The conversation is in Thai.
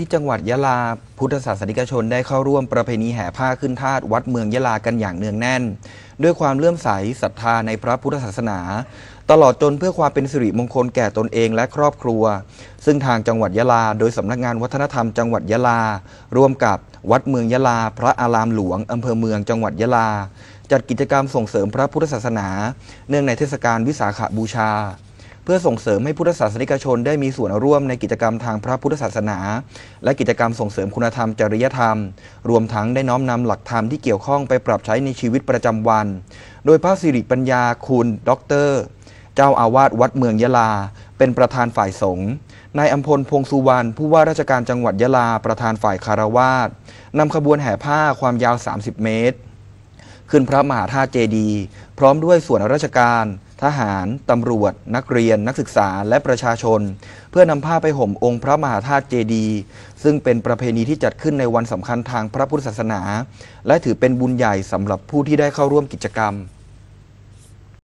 ที่จังหวัดยะลาพุทธศาสนิกชนได้เข้าร่วมประเพณีแห่ผ้าขึ้นธาตุวัดเมืองยะลากันอย่างเนืองแน่น ด้วยความเลื่อมใสศรัทธาในพระพุทธศาสนา ตลอดจนเพื่อความเป็นสิริมงคลแก่ตนเองและครอบครัว ซึ่งทางจังหวัดยะลา โดยสำนักงานวัฒนธรรมจังหวัดยะลา ร่วมกับวัดเมืองยะลาพระอารามหลวงอำเภอเมืองจังหวัดยะลา จัดกิจกรรมส่งเสริมพระพุทธศาสนา เนื่องในเทศกาลวิสาขบูชาเพื่อส่งเสริมให้พุทธศาสนิกชนได้มีส่วนร่วมในกิจกรรมทางพระพุทธศาสนา และกิจกรรมส่งเสริมคุณธรรมจริยธรรม รวมทั้งได้น้อมนำหลักธรรมที่เกี่ยวข้องไปปรับใช้ในชีวิตประจำวัน โดยพระสิริปัญญาคุณ ด็อกเตอร์ เจ้าอาวาสวัดเมืองยะลา เป็นประธานฝ่ายสงฆ์นายอัมพลพงสุวรรณผู้ว่าราชการจังหวัดยะลา ประธานฝ่ายคารวาสนำขบวนแห่ผ้าความยาว 30 เมตรขึ้นพระมหาธาตุเจดีย์พร้อมด้วยส่วนราชการ ทหาร ตำรวจ นักเรียน นักศึกษาและประชาชน เพื่อนำผ้าไปห่มองค์ พระมหาธาตุเจดีย์ซึ่งเป็นประเพณีที่จัดขึ้นในวันสำคัญทางพระพุทธศาสนา และถือเป็นบุญใหญ่สำหรับผู้ที่ได้เข้าร่วมกิจกรรม